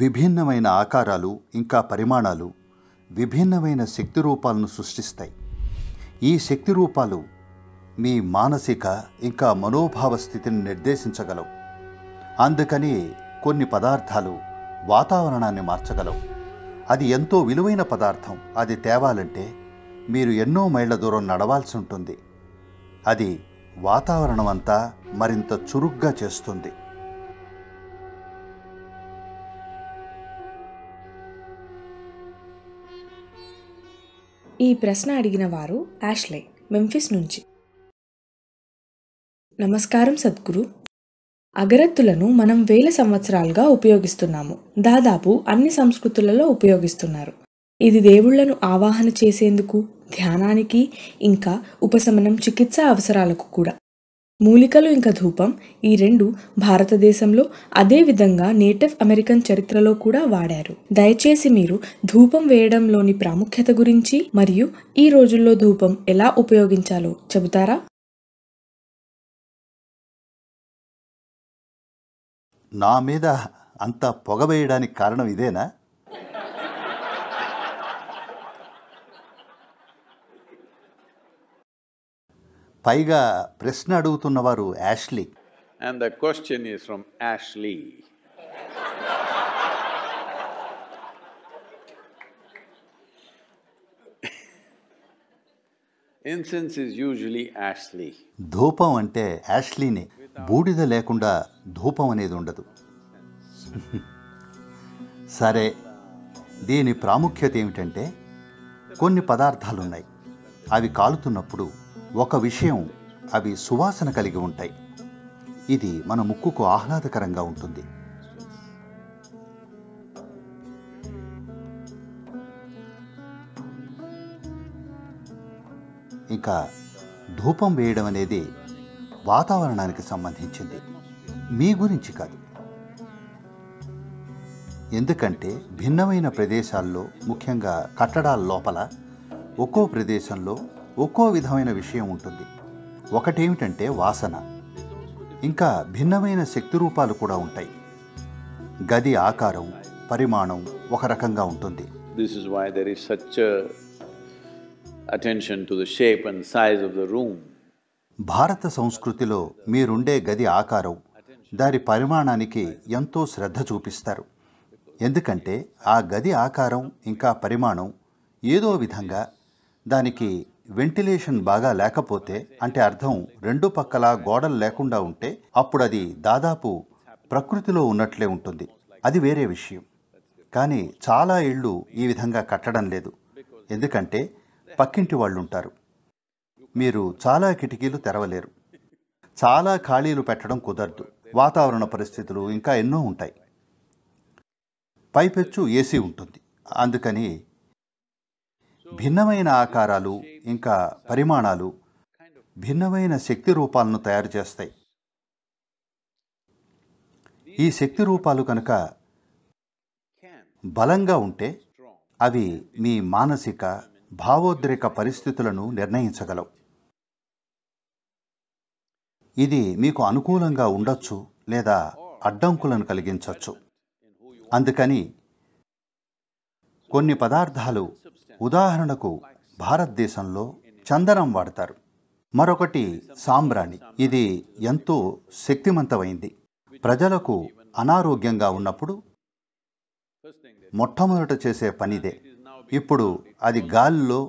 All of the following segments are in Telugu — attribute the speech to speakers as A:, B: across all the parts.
A: విభిన్నమైన ఆకారాలు ఇంకా పరిమాణాలు విభిన్నమైన శక్తి రూపాలను సృష్టిస్తాయి ఈ శక్తి రూపాలు మీ మానసిక ఇంకా మనోభావ స్థితిని నిర్దేశించగలవు అందుకని కొన్ని పదార్థాలు వాతావరణాన్ని మార్చగలవు అది ఎంతో విలువైన పదార్థం అది తేవాలంటే మీరు ఎన్నో మైళ్ళ దూరం నడవాల్సి ఉంటుంది అది వాతావరణం అంతా మరింత చురుగ్గా చేస్తుంది ఈ ప్రశ్న అడిగిన వారు యాష్లే మెంఫిస్ నుంచి నమస్కారం సద్గురు అగరత్తులను మనం వేల సంవత్సరాలుగా ఉపయోగిస్తున్నాము దాదాపు అన్ని సంస్కృతులలో ఉపయోగిస్తున్నారు ఇది దేవుళ్లను ఆవాహన చేసేందుకు ధ్యానానికి ఇంకా ఉపశమనం చికిత్స అవసరాలకు కూడా మూలికలు ఇంకా ధూపం ఈ రెండు భారతదేశంలో అదే విధంగా నేటివ్ అమెరికన్ చరిత్రలో కూడా వాడారు దయచేసి మీరు ధూపం వేయడంలోని ప్రాముఖ్యత గురించి మరియు ఈ రోజుల్లో ధూపం ఎలా ఉపయోగించాలో చెబుతారా నా మీద అంత పొగ వేయడానికి కారణం ఇదేనా పైగా ప్రశ్న అడుగుతున్నవారు Ashley and the question is from Ashley incense is usually Ashley ధూపం అంటే యాష్లీనే బూడిద లేకుండా ధూపం అనేది ఉండదు సరే దీని ప్రాముఖ్యత ఏమిటంటే కొన్ని పదార్థాలున్నాయి అవి కాలుతున్నప్పుడు ఒక విషయం అవి సువాసన కలిగి ఉంటాయి ఇది మన ముక్కుకు ఆహ్లాదకరంగా ఉంటుంది ఇంకా ధూపం వేయడం అనేది వాతావరణానికి సంబంధించింది మీ గురించి కాదు ఎందుకంటే భిన్నమైన ప్రదేశాల్లో ముఖ్యంగా కట్టడాల లోపల ఒక్కో ప్రదేశంలో ఒక్కో విధమైన విషయం ఉంటుంది ఒకటేమిటంటే వాసన ఇంకా భిన్నమైన శక్తి రూపాలు కూడా ఉంటాయి గది ఆకారం పరిమాణం ఒక రకంగా ఉంటుంది this is why there is such attention to the shape and size of the room భారత సంస్కృతిలో మీరుండే గది ఆకారం దాని పరిమాణానికి ఎంతో శ్రద్ధ చూపిస్తారు ఎందుకంటే ఆ గది ఆకారం ఇంకా పరిమాణం ఏదో విధంగా దానికి వెంటిలేషన్ బాగా లేకపోతే అంటే అర్థం రెండు పక్కల గోడలు లేకుండా ఉంటే అప్పుడు అది దాదాపు ప్రకృతిలో ఉన్నట్లే ఉంటుంది అది వేరే విషయం కానీ చాలా ఇళ్ళు ఈ విధంగా కట్టడం లేదు ఎందుకంటే పక్కింటి వాళ్ళు ఉంటారు మీరు చాలా కిటికీలు తెరవలేరు చాలా ఖాళీలు పెట్టడం కుదరదు వాతావరణ పరిస్థితులు ఇంకా ఎన్నో ఉంటాయి పైపెచ్చు ఏసీ ఉంటుంది అందుకని భిన్నమైన ఆకారాలు ఇంకా పరిమాణాలు భిన్నమైన శక్తి రూపాలను తయారు చేస్తాయి ఈ శక్తి రూపాలు కనుక బలంగా ఉంటే అవి మీ మానసిక భావోద్రేక పరిస్థితులను నిర్ణయించగలవు ఇది మీకు అనుకూలంగా ఉండొచ్చు లేదా అడ్డంకులను కలిగించవచ్చు అందుకని కొన్ని పదార్థాలు ఉదాహరణకు భారతదేశంలో చందనం వాడతారు మరొకటి సాంబ్రాణి ఇది ఎంతో శక్తివంతమైంది ప్రజలకు అనారోగ్యంగా ఉన్నప్పుడు మొట్టమొదట చేసే పనిదే ఇప్పుడు అది గాలిలో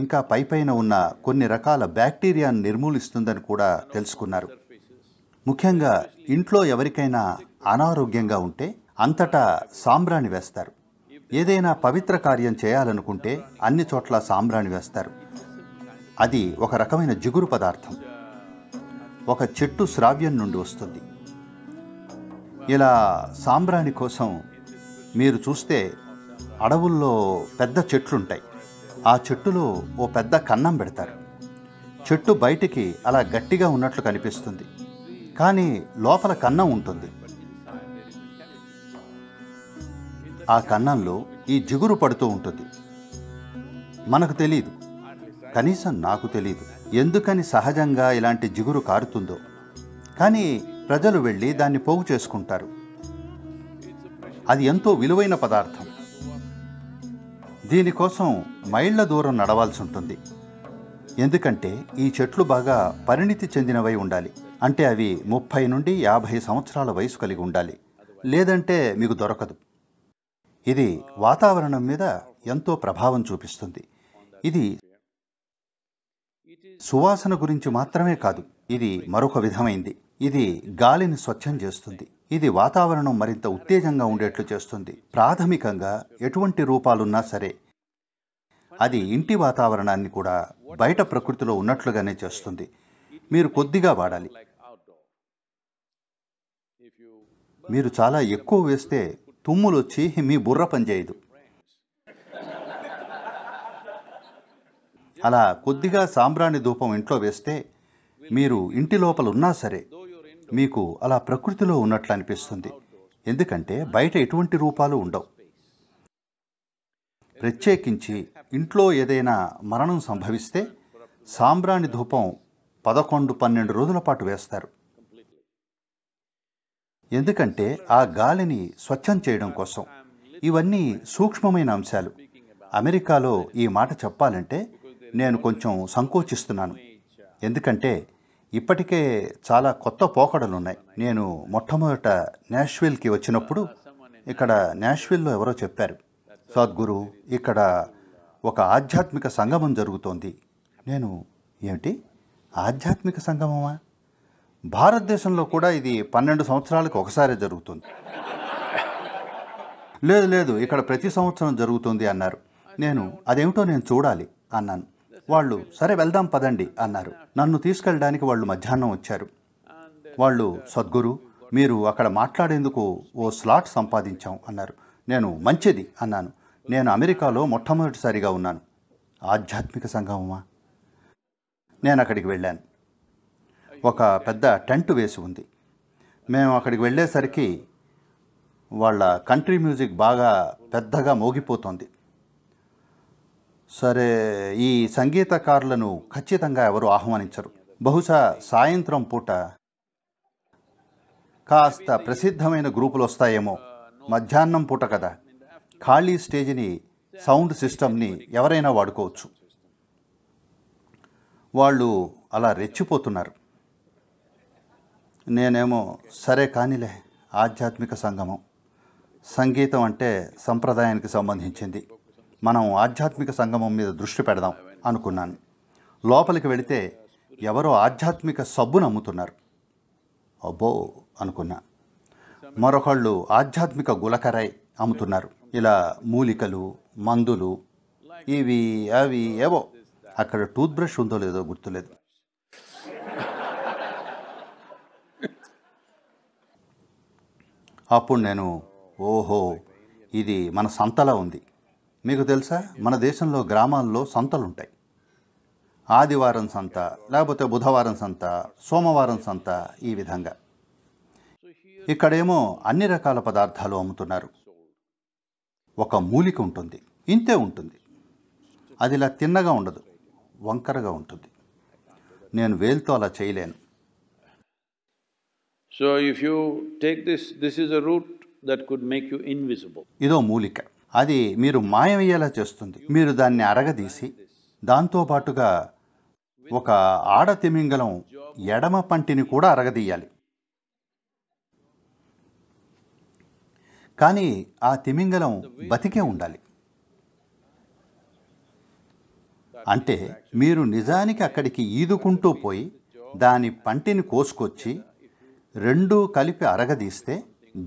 A: ఇంకా పైపైన ఉన్న కొన్ని రకాల బ్యాక్టీరియాను నిర్మూలిస్తుందని కూడా తెలుసుకున్నారు ముఖ్యంగా ఇంట్లో ఎవరికైనా అనారోగ్యంగా ఉంటే అంతటా సాంబ్రాణి వేస్తారు ఏదైనా పవిత్ర కార్యం చేయాలనుకుంటే అన్ని చోట్ల సాంబ్రాణి వేస్తారు అది ఒక రకమైన జిగురు పదార్థం ఒక చెట్టు శ్రావ్యం నుండి వస్తుంది ఇలా సాంబ్రాణి కోసం మీరు చూస్తే అడవుల్లో పెద్ద చెట్లుంటాయి ఆ చెట్టులో ఓ పెద్ద కన్నం పెడతారు చెట్టు బయటికి అలా గట్టిగా ఉన్నట్లు కనిపిస్తుంది కానీ లోపల కన్నం ఉంటుంది ఆ కన్నంలో ఈ జిగురు పడుతూ ఉంటుంది మనకు తెలియదు కనీసం నాకు తెలియదు ఎందుకని సహజంగా ఇలాంటి జిగురు కారుతుందో కానీ ప్రజలు వెళ్ళి దాన్ని పోగు చేసుకుంటారు అది ఎంతో విలువైన పదార్థం దీనికోసం మైళ్ల దూరం నడవాల్సి ఉంటుంది ఎందుకంటే ఈ చెట్లు బాగా పరిణితి చెందినవై ఉండాలి అంటే అవి ముప్పై నుండి యాభై సంవత్సరాల వయసు కలిగి ఉండాలి లేదంటే మీకు దొరకదు ఇది వాతావరణం మీద ఎంతో ప్రభావం చూపిస్తుంది ఇది సువాసన గురించి మాత్రమే కాదు ఇది మరొక విధమైంది ఇది గాలిని స్వచ్ఛం చేస్తుంది ఇది వాతావరణం మరింత ఉత్తేజంగా ఉండేట్లు చేస్తుంది ప్రాథమికంగా ఎటువంటి రూపాలున్నా సరే అది ఇంటి వాతావరణాన్ని కూడా బయట ప్రకృతిలో ఉన్నట్లుగానే చేస్తుంది మీరు కొద్దిగా వాడాలి మీరు చాలా ఎక్కువ వేస్తే తుమ్ములు వచ్చి మీ బుర్ర పనిచేయదు అలా కొద్దిగా సాంబ్రాణి ధూపం ఇంట్లో వేస్తే మీరు ఇంటి లోపల ఉన్నా సరే మీకు అలా ప్రకృతిలో ఉన్నట్లు అనిపిస్తుంది ఎందుకంటే బయట ఎటువంటి రూపాలు ఉండవు ప్రత్యేకించి ఇంట్లో ఏదైనా మరణం సంభవిస్తే సాంబ్రాణి ధూపం పదకొండు పన్నెండు రోజుల పాటు వేస్తారు ఎందుకంటే ఆ గాలిని స్వచ్ఛం చేయడం కోసం ఇవన్నీ సూక్ష్మమైన అంశాలు అమెరికాలో ఈ మాట చెప్పాలంటే నేను కొంచెం సంకోచిస్తున్నాను ఎందుకంటే ఇప్పటికే చాలా కొత్త పోకడలున్నాయి నేను మొట్టమొదట నాష్విల్కి వచ్చినప్పుడు ఇక్కడ నాష్విల్లో ఎవరో చెప్పారు సద్గురు ఇక్కడ ఒక ఆధ్యాత్మిక సంగమం జరుగుతోంది నేను ఏమిటి ఆధ్యాత్మిక సంగమమా భారతదేశంలో కూడా ఇది పన్నెండు సంవత్సరాలకు ఒకసారి జరుగుతుంది లేదు లేదు ఇక్కడ ప్రతి సంవత్సరం జరుగుతుంది అన్నారు నేను అదేమిటో నేను చూడాలి అన్నాను వాళ్ళు సరే వెళ్దాం పదండి అన్నారు నన్ను తీసుకెళ్ళడానికి వాళ్ళు మధ్యాహ్నం వచ్చారు వాళ్ళు సద్గురు మీరు అక్కడ మాట్లాడేందుకు ఓ స్లాట్ సంపాదించాం అన్నారు నేను మంచిది అన్నాను నేను అమెరికాలో మొట్టమొదటిసారిగా ఉన్నాను ఆధ్యాత్మిక సంఘమా నేను అక్కడికి వెళ్ళాను ఒక పెద్ద టెంట్ వేసి ఉంది మేము అక్కడికి వెళ్ళేసరికి వాళ్ళ కంట్రీ మ్యూజిక్ బాగా పెద్దగా మోగిపోతుంది సరే ఈ సంగీతకారులను ఖచ్చితంగా ఎవరు ఆహ్వానించరు బహుశా సాయంత్రం పూట కాస్త ప్రసిద్ధమైన గ్రూపులు వస్తాయేమో మధ్యాహ్నం పూట కదా ఖాళీ స్టేజ్ని సౌండ్ సిస్టమ్ని ఎవరైనా వాడుకోవచ్చు వాళ్ళు అలా రెచ్చిపోతున్నారు నేనేమో సరే కానిలే ఆధ్యాత్మిక సంగమం సంగీతం అంటే సంప్రదాయానికి సంబంధించింది మనం ఆధ్యాత్మిక సంగమం మీద దృష్టి పెడదాం అనుకున్నాను లోపలికి వెళితే ఎవరో ఆధ్యాత్మిక సబ్బును అమ్ముతున్నారు అబ్బో అనుకున్నా మరొకళ్ళు ఆధ్యాత్మిక గులకరై అమ్ముతున్నారు ఇలా మూలికలు మందులు ఇవి అవి ఏవో అక్కడ టూత్ బ్రష్ ఉందో లేదో గుర్తులేదు అప్పుడు నేను ఓహో ఇది మన సంతలా ఉంది మీకు తెలుసా మన దేశంలో గ్రామాల్లో సంతలుంటాయి ఆదివారం సంత లేకపోతే బుధవారం సంత సోమవారం సంత ఈ విధంగా ఇక్కడేమో అన్ని రకాల పదార్థాలు అమ్ముతున్నారు ఒక మూలిక ఉంటుంది ఇంతే ఉంటుంది అది ఇలా తిన్నగా ఉండదు వంకరగా ఉంటుంది నేను వేలుతో అలా చేయలేను So if you take this, this is a route that could make you invisible. ఇదో మూలిక అది మీరు మాయమయ్యేలా చేస్తుంది మీరు దాన్ని అరగదీసి దాంతోపాటుగా ఒక ఆడ తిమింగలం ఎడమ పంటిని కూడా అరగదీయాలి కానీ ఆ తిమింగలం బతికే ఉండాలి అంటే మీరు నిజానికి అక్కడికి ఈదుకుంటూ పోయి దాని పంటిని కోసుకొచ్చి రెండూ కలిపి అరగదీస్తే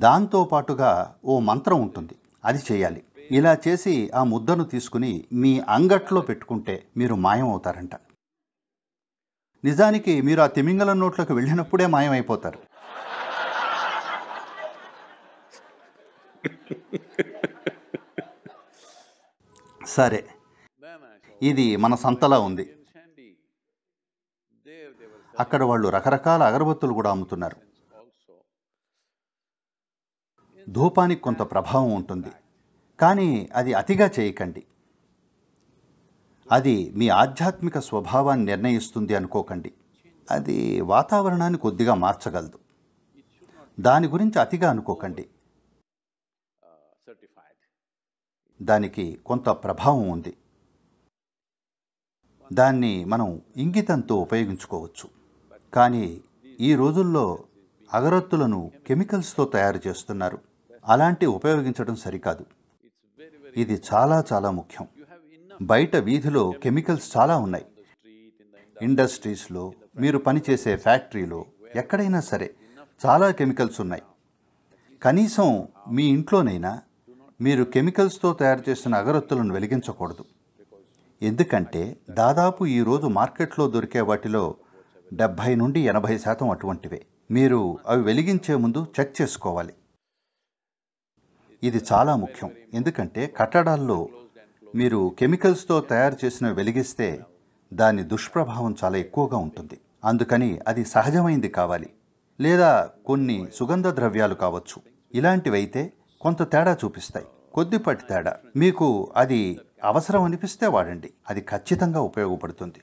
A: దాంతో పాటుగా ఓ మంత్రం ఉంటుంది అది చేయాలి ఇలా చేసి ఆ ముద్దను తీసుకుని మీ అంగట్లో పెట్టుకుంటే మీరు మాయమవుతారంట నిజానికి మీరు ఆ తిమింగల నోట్లోకి వెళ్ళినప్పుడే మాయమైపోతారు సరే ఇది మన సంతలా ఉంది అక్కడ వాళ్ళు రకరకాల అగరబత్తులు కూడా అమ్ముతున్నారు ధూపానికి కొంత ప్రభావం ఉంటుంది కానీ అది అతిగా చేయకండి అది మీ ఆధ్యాత్మిక స్వభావాన్ని నిర్ణయిస్తుంది అనుకోకండి అది వాతావరణాన్ని కొద్దిగా మార్చగలదు దాని గురించి అతిగా అనుకోకండి దానికి కొంత ప్రభావం ఉంది దాన్ని మనం ఇంగితంతో ఉపయోగించుకోవచ్చు కానీ ఈ రోజుల్లో అగరత్తులను కెమికల్స్తో తయారు చేస్తున్నారు అలాంటి ఉపయోగించడం సరికాదు ఇది చాలా చాలా ముఖ్యం బయట వీధిలో కెమికల్స్ చాలా ఉన్నాయి ఇండస్ట్రీస్లో మీరు పనిచేసే ఫ్యాక్టరీలో ఎక్కడైనా సరే చాలా కెమికల్స్ ఉన్నాయి కనీసం మీ ఇంట్లోనైనా మీరు కెమికల్స్తో తయారు చేసిన అగరత్తులను వెలిగించకూడదు ఎందుకంటే దాదాపు ఈరోజు మార్కెట్లో దొరికే వాటిలో డెబ్భై నుండి ఎనభై శాతం అటువంటివే మీరు అవి వెలిగించే ముందు చెక్ చేసుకోవాలి ఇది చాలా ముఖ్యం ఎందుకంటే కట్టడాల్లో మీరు కెమికల్స్తో తయారు చేసిన వెలిగిస్తే దాని దుష్ప్రభావం చాలా ఎక్కువగా ఉంటుంది అందుకని అది సహజమైంది కావాలి లేదా కొన్ని సుగంధ ద్రవ్యాలు కావచ్చు ఇలాంటివైతే కొంత తేడా చూపిస్తాయి కొద్దిపాటి తేడా మీకు అది అవసరం అనిపిస్తే వాడండి అది ఖచ్చితంగా ఉపయోగపడుతుంది